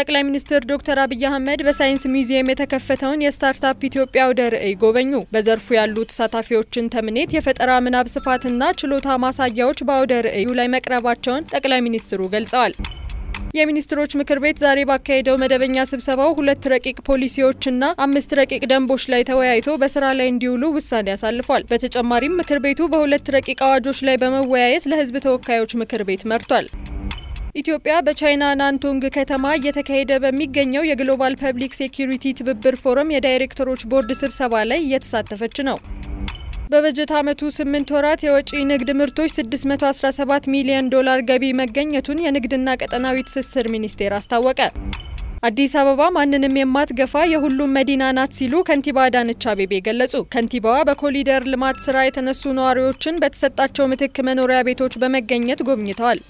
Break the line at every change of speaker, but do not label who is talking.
ጠቅላይ ሚኒስትር ዶክተር አብይ አህመድ በሳይንስ ሚውዚየም የተከፈተውን የስታርታፕ ኢትዮጵያ አውደ ርዕይ ጎበኙ። በዘርፉ ያሉ ተሳታፊዎችን ተምኔት፣ የፈጠራ ምናብ ስፋትና ችሎታ ማሳያዎች በአውደ ርዕዩ ላይ መቅረባቸውን ጠቅላይ ሚኒስትሩ ገልጸዋል። የሚኒስትሮች ምክር ቤት ዛሬ ባካሄደው መደበኛ ስብሰባው ሁለት ረቂቅ ፖሊሲዎችና አምስት ረቂቅ ደንቦች ላይ ተወያይቶ በስራ ላይ እንዲውሉ ውሳኔ አሳልፏል። በተጨማሪም ምክር ቤቱ በሁለት ረቂቅ አዋጆች ላይ በመወያየት ለሕዝብ ተወካዮች ምክር ቤት መርቷል። ኢትዮጵያ በቻይና ናንቶንግ ከተማ እየተካሄደ በሚገኘው የግሎባል ፐብሊክ ሴኪሪቲ ትብብር ፎረም የዳይሬክተሮች ቦርድ ስብሰባ ላይ እየተሳተፈች ነው። በበጀት ዓመቱ ስምንት ወራት የወጪ ንግድ ምርቶች 617 ሚሊዮን ዶላር ገቢ መገኘቱን የንግድና ቀጠናዊ ትስስር ሚኒስቴር አስታወቀ። አዲስ አበባ ማንንም የማትገፋ የሁሉም መዲና ናት ሲሉ ከንቲባ አዳነች አቤቤ ገለጹ። ከንቲባዋ በኮሊደር ልማት ስራ የተነሱ ነዋሪዎችን በተሰጣቸው ምትክ መኖሪያ ቤቶች በመገኘት ጎብኝተዋል።